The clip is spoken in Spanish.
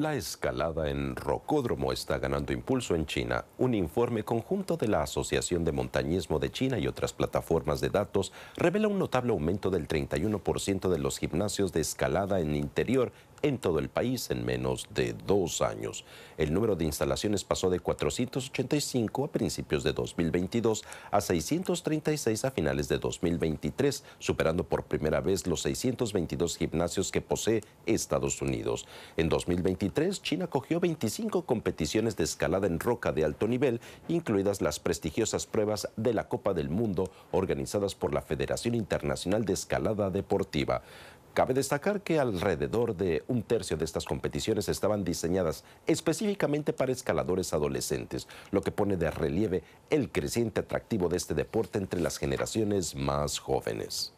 La escalada en rocódromo está ganando impulso en China. Un informe conjunto de la Asociación de Montañismo de China y otras plataformas de datos revela un notable aumento del 31% de los gimnasios de escalada en interior en todo el país en menos de dos años. El número de instalaciones pasó de 485 a principios de 2022 a 636 a finales de 2023, superando por primera vez los 622 gimnasios que posee Estados Unidos. En 2023, China cogió 25 competiciones de escalada en roca de alto nivel, incluidas las prestigiosas pruebas de la Copa del Mundo organizadas por la Federación Internacional de Escalada Deportiva. Cabe destacar que alrededor de un tercio de estas competiciones estaban diseñadas específicamente para escaladores adolescentes, lo que pone de relieve el creciente atractivo de este deporte entre las generaciones más jóvenes.